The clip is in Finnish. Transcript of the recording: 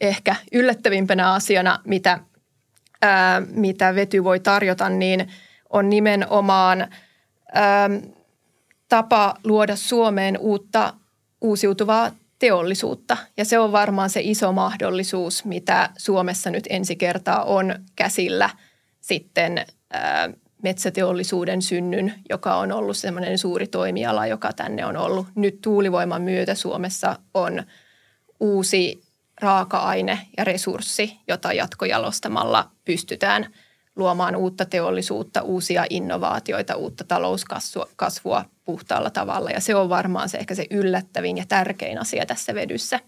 ehkä yllättävimpänä asiana, mitä, ää, mitä vety voi tarjota, niin on nimenomaan ää, tapa luoda Suomeen uutta uusiutuvaa teollisuutta. Ja se on varmaan se iso mahdollisuus, mitä Suomessa nyt ensi kertaa on käsillä sitten ää, metsäteollisuuden synnyn, joka on ollut semmoinen suuri toimiala, joka tänne on ollut. Nyt tuulivoiman myötä Suomessa on uusi raaka-aine ja resurssi, jota jatkojalostamalla pystytään luomaan uutta teollisuutta, uusia innovaatioita, uutta talouskasvua puhtaalla tavalla. Ja se on varmaan se ehkä se yllättävin ja tärkein asia tässä vedyssä.